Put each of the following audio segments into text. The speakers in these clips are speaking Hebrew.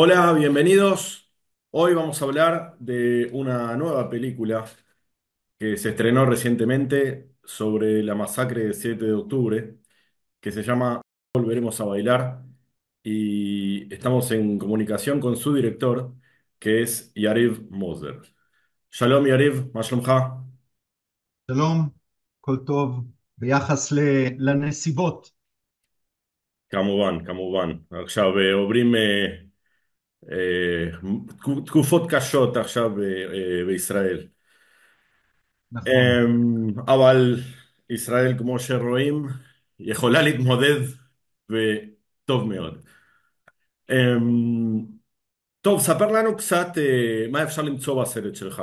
Hola, bienvenidos. Hoy vamos a hablar de una nueva película que se estrenó recientemente sobre la masacre del 7 de octubre, que se llama Volveremos a bailar y estamos en comunicación con su director, que es Yariv Moser. Shalom Yariv, מה Shalom, koltov, Viajasle le ביחס Camuban, לנסיבות, Ya אה, תקופות קשות עכשיו אה, אה, בישראל. נכון. אמ, אבל ישראל, כמו שרואים, יכולה להתמודד וטוב מאוד. אמ, טוב, ספר לנו קצת מה אפשר למצוא בסרט שלך.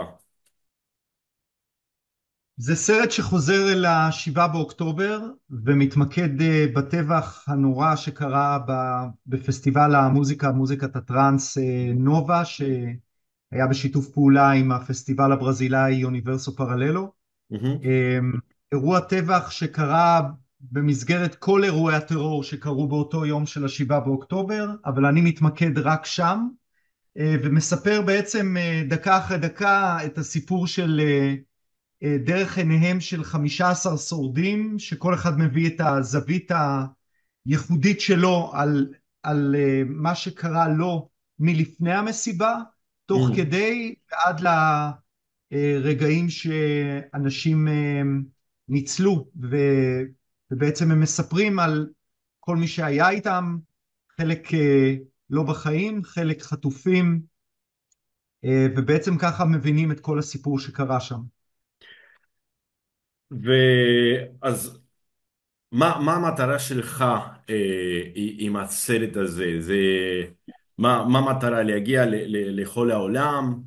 זה סרט שחוזר אל השבעה באוקטובר ומתמקד אה, בטבח הנורא שקרה בפסטיבל המוזיקה, מוזיקת הטראנס אה, נובה שהיה בשיתוף פעולה עם הפסטיבל הברזילאי אוניברסו פרללו. Mm-hmm. אמ, אירוע טבח שקרה במסגרת כל אירועי הטרור שקרו באותו יום של השבעה באוקטובר, אבל אני מתמקד רק שם אה, ומספר בעצם דקה אחרי דקה את הסיפור של אה, דרך עיניהם של 15 שורדים, שכל אחד מביא את הזווית הייחודית שלו על, על אה, מה שקרה לו מלפני המסיבה, תוך mm. כדי ועד לרגעים אה, שאנשים ניצלו, ו, ובעצם הם מספרים על כל מי שהיה איתם, חלק לא בחיים, חלק חטופים, ובעצם ככה מבינים את כל הסיפור שקרה שם. ואז מה, מה המטרה שלך אה, עם הסרט הזה? זה, מה, מה המטרה? להגיע ל, ל, לכל העולם?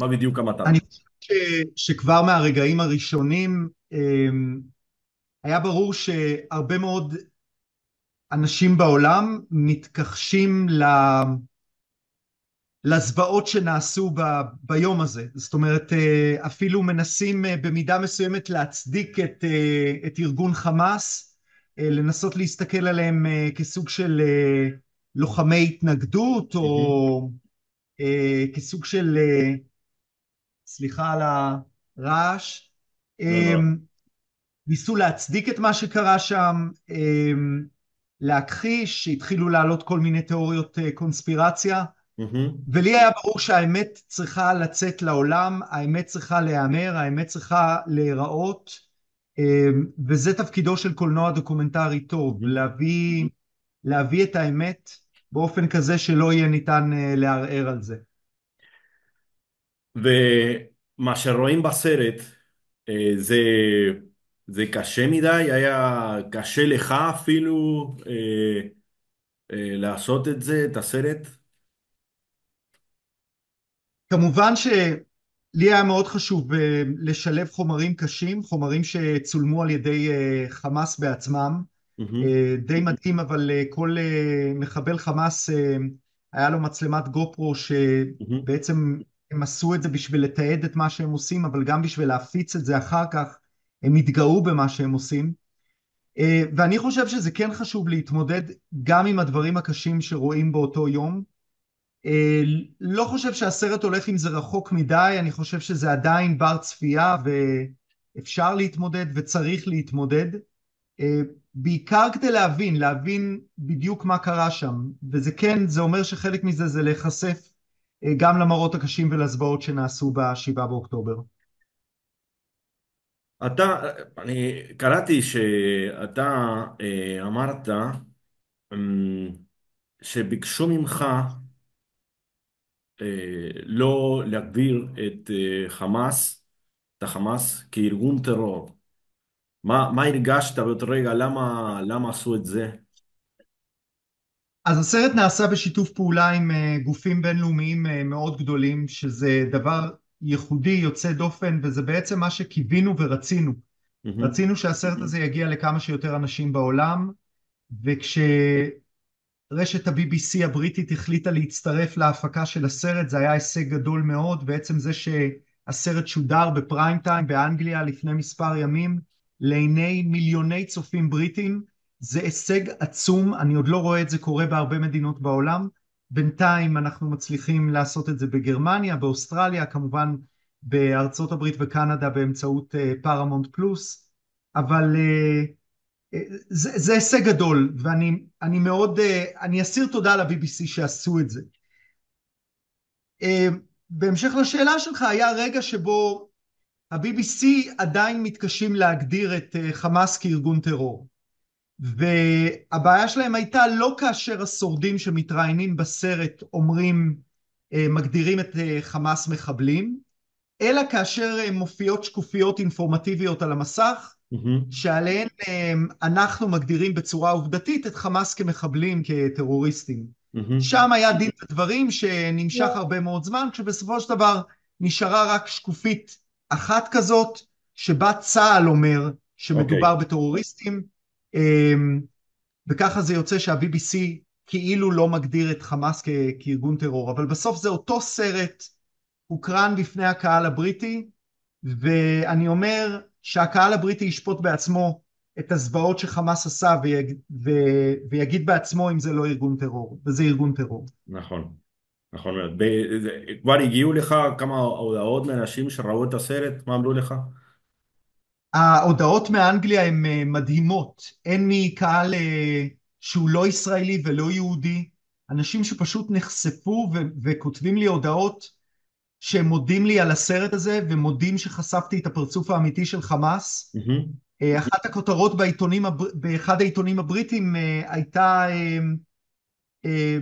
מה בדיוק המטרה? אני חושב ש, שכבר מהרגעים הראשונים אה, היה ברור שהרבה מאוד אנשים בעולם מתכחשים ל... לה... לזוועות שנעשו ב, ביום הזה. זאת אומרת, אה, אפילו מנסים אה, במידה מסוימת להצדיק את, אה, את ארגון חמאס, לנסות להסתכל עליהם כסוג של לוחמי התנגדות, או mm-hmm. כסוג של, סליחה על הרעש, לא, לא. אמ, ניסו להצדיק את מה שקרה שם, אמ, להכחיש, התחילו לעלות כל מיני תיאוריות קונספירציה. Mm-hmm. ולי היה ברור שהאמת צריכה לצאת לעולם, האמת צריכה להיאמר, האמת צריכה להיראות, אמ, וזה תפקידו של קולנוע דוקומנטרי טוב, mm-hmm. להביא, להביא את האמת באופן כזה שלא יהיה ניתן אה, לערער על זה. ומה שרואים בסרט אה, זה, זה קשה מדי, היה קשה לך אפילו אה, לעשות את זה, את הסרט? כמובן שלי היה מאוד חשוב אה, לשלב חומרים קשים, חומרים שצולמו על ידי אה, חמאס בעצמם. אה, די מדהים, אבל כל מחבל חמאס היה לו מצלמת גופרו שבעצם הם עשו את זה בשביל לתעד את מה שהם עושים, אבל גם בשביל להפיץ את זה אחר כך, הם התגאו במה שהם עושים. ואני חושב שזה כן חשוב להתמודד גם עם הדברים הקשים שרואים באותו יום. אה, לא חושב שהסרט הולך עם זה רחוק מדי, אני חושב שזה עדיין בר צפייה ואפשר להתמודד וצריך להתמודד. אה, בעיקר כדי להבין, להבין בדיוק מה קרה שם, וזה כן, זה אומר שחלק מזה זה להיחשף אה, גם למראות הקשים ולזוועות שנעשו בשבעה באוקטובר. אתה, אני קראתי שאתה אמרת אמ, שביקשו ממך אה, לא להגדיר את אה, חמאס, את החמאס, כארגון טרור. מה, מה הרגשת באותו רגע? למה, למה עשו את זה? אז הסרט נעשה בשיתוף פעולה עם אה, גופים בינלאומיים מאוד גדולים, שזה דבר ייחודי, יוצא דופן, וזה בעצם מה שקיווינו ורצינו. רצינו שהסרט הזה יגיע לכמה שיותר אנשים בעולם, וכש... רשת ה-BBC הבריטית החליטה להצטרף להפקה של הסרט, זה היה הישג גדול מאוד, בעצם זה שהסרט שודר בפריים טיים באנגליה לפני מספר ימים לעיני מיליוני צופים בריטים, זה הישג עצום, אני עוד לא רואה את זה קורה בהרבה מדינות בעולם, בינתיים אנחנו מצליחים לעשות את זה בגרמניה, באוסטרליה, כמובן בארצות הברית וקנדה באמצעות פרמונט uh, פלוס, אבל uh, זה, זה הישג גדול, ואני מאוד, אה, אני אסיר תודה ל-BBC שעשו את זה. אה, בהמשך לשאלה שלך, היה רגע שבו ה-BBC עדיין מתקשים להגדיר את אה, חמאס כארגון טרור. והבעיה שלהם הייתה לא כאשר השורדים שמתראיינים בסרט אומרים, מגדירים את חמאס מחבלים, אלא כאשר מופיעות שקופיות אינפורמטיביות על המסך שעליהן אמ, אנחנו מגדירים בצורה עובדתית את חמאס כמחבלים, כטרוריסטים. שם היה דין ודברים שנמשך כן. הרבה מאוד זמן, כשבסופו של דבר נשארה רק שקופית אחת כזאת, שבה צה"ל אומר שמדובר okay. אוקיי. בטרוריסטים, אמ, וככה זה יוצא שה-BBC כאילו לא מגדיר את חמאס כ- כארגון טרור, אבל בסוף זה אותו סרט, הוקרן בפני הקהל הבריטי, ואני אומר שהקהל הבריטי ישפוט בעצמו את הזוועות שחמאס עשה ויג, ו, ויגיד בעצמו אם זה לא ארגון טרור, וזה ארגון טרור. נכון, נכון. ב, כבר הגיעו לך כמה הודעות מאנשים שראו את הסרט, מה אמרו לך? ההודעות מאנגליה הן אה, מדהימות, הן מקהל אה, שהוא לא ישראלי ולא יהודי, אנשים שפשוט נחשפו ו- וכותבים לי הודעות שהם מודים לי על הסרט הזה ומודים שחשפתי את הפרצוף האמיתי של חמאס. אה, אחת הכותרות בעיתונים, באחד העיתונים הבריטים אה, הייתה אה,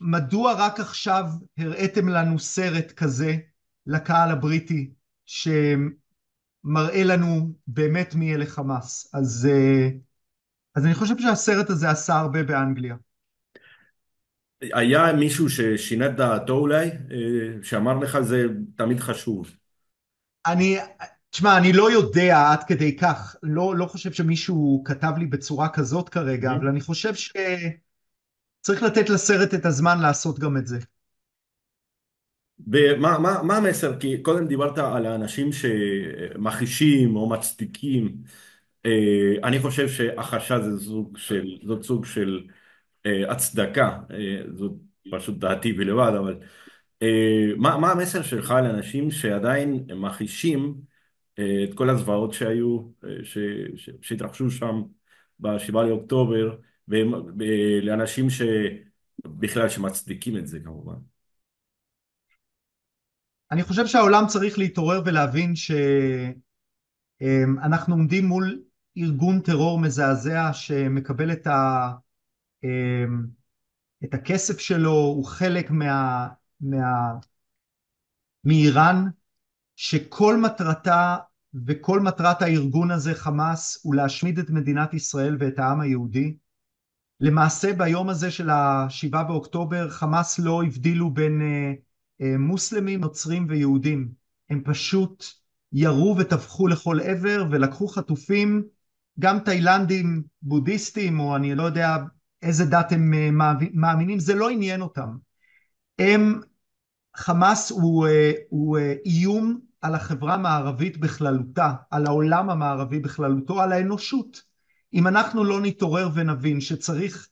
מדוע רק עכשיו הראיתם לנו סרט כזה לקהל הבריטי שמראה לנו באמת מי אלה חמאס. אז, אז אני חושב שהסרט הזה עשה הרבה באנגליה. היה מישהו ששינה את דעתו אולי, אה, שאמר לך זה תמיד חשוב. אני, תשמע, אני לא יודע עד כדי כך, לא, לא חושב שמישהו כתב לי בצורה כזאת כרגע, mm-hmm. אבל אני חושב שצריך לתת לסרט את הזמן לעשות גם את זה. ומה מה, מה המסר? כי קודם דיברת על האנשים שמחישים או מצדיקים. אה, אני חושב שהחשש זה סוג של, זאת סוג של אה, הצדקה, אה, זאת פשוט דעתי בלבד, אבל אה, מה, מה המסר שלך לאנשים שעדיין מכחישים את כל הזוועות שהיו, ש, ש, שהתרחשו שם ב-7 לאוקטובר, ולאנשים שבכלל שמצדיקים את זה כמובן? אני חושב שהעולם צריך להתעורר ולהבין שאנחנו עומדים מול ארגון טרור מזעזע שמקבל את ה... אמ, את הכסף שלו, הוא חלק מה... מה מאיראן, שכל מטרתה וכל מטרת הארגון הזה, חמאס, הוא להשמיד את מדינת ישראל ואת העם היהודי. למעשה ביום הזה של השבעה באוקטובר, חמאס לא הבדילו בין אה, אה, מוסלמים, נוצרים ויהודים. הם פשוט ירו וטבחו לכל עבר ולקחו חטופים, גם תאילנדים בודהיסטים, או אני לא יודע, איזה דת הם אה, מאמינים, זה לא עניין אותם. הם, חמאס הוא, אה, הוא אה, איום על החברה המערבית בכללותה, על העולם המערבי בכללותו, על האנושות. אם אנחנו לא נתעורר ונבין שצריך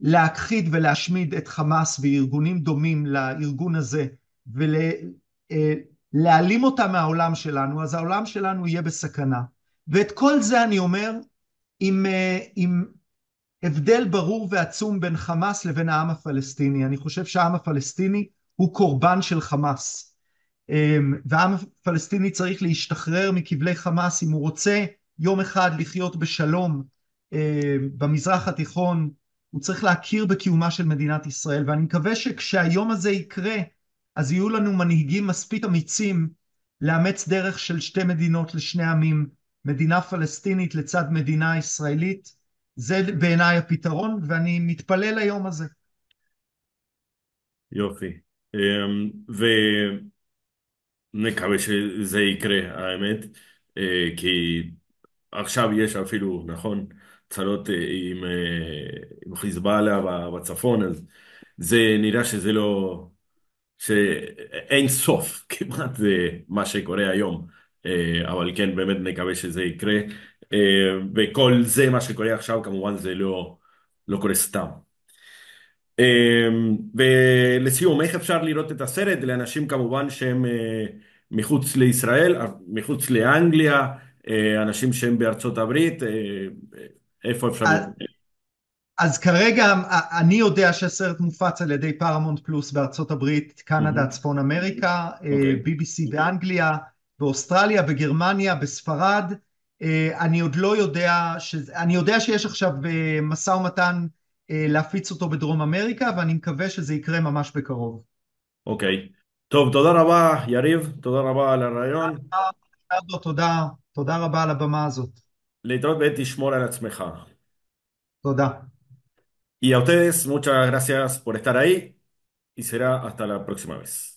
להכחיד ולהשמיד את חמאס וארגונים דומים לארגון הזה ולהעלים אותם מהעולם שלנו, אז העולם שלנו יהיה בסכנה. ואת כל זה אני אומר עם, עם הבדל ברור ועצום בין חמאס לבין העם הפלסטיני. אני חושב שהעם הפלסטיני הוא קורבן של חמאס. אמ, והעם הפלסטיני צריך להשתחרר מכבלי חמאס אם הוא רוצה יום אחד לחיות בשלום אמ, במזרח התיכון, הוא צריך להכיר בקיומה של מדינת ישראל. ואני מקווה שכשהיום הזה יקרה, אז יהיו לנו מנהיגים מספיק אמיצים לאמץ דרך של שתי מדינות לשני עמים, מדינה פלסטינית לצד מדינה ישראלית. זה בעיניי הפתרון ואני מתפלל ליום הזה. יופי, אמ, ונקווה שזה יקרה האמת, אה, כי עכשיו יש אפילו, נכון, צרות אה, עם, אה, עם חיזבאללה בצפון, אז זה נראה שזה לא, שאין סוף כמעט זה מה שקורה היום, אבל כן באמת נקווה שזה יקרה. אה, וכל זה, מה שקורה עכשיו, כמובן זה לא, לא קורה סתם. אה, ולסיום, איך אפשר לראות את הסרט לאנשים כמובן שהם אה, מחוץ לישראל, מחוץ לאנגליה, אנשים שהם בארצות הברית, איפה אפשר... אז, אז כרגע אני יודע שהסרט מופץ על ידי פרמונט פלוס בארצות הברית, קנדה, mm-hmm. צפון אמריקה, okay. אוקיי. BBC באנגליה, באוסטרליה, בגרמניה, בספרד. אה, אני עוד לא יודע, שזה, אני יודע שיש עכשיו אה, משא ומתן אה, להפיץ אותו בדרום אמריקה ואני מקווה שזה יקרה ממש בקרוב. אוקיי. Okay. טוב, תודה רבה יריב, תודה רבה על הרעיון. תודה, תודה תודה רבה על הבמה הזאת. Leitón, Shmora Latzmeja. Toda. Y a ustedes, muchas gracias por estar ahí y será hasta la próxima vez.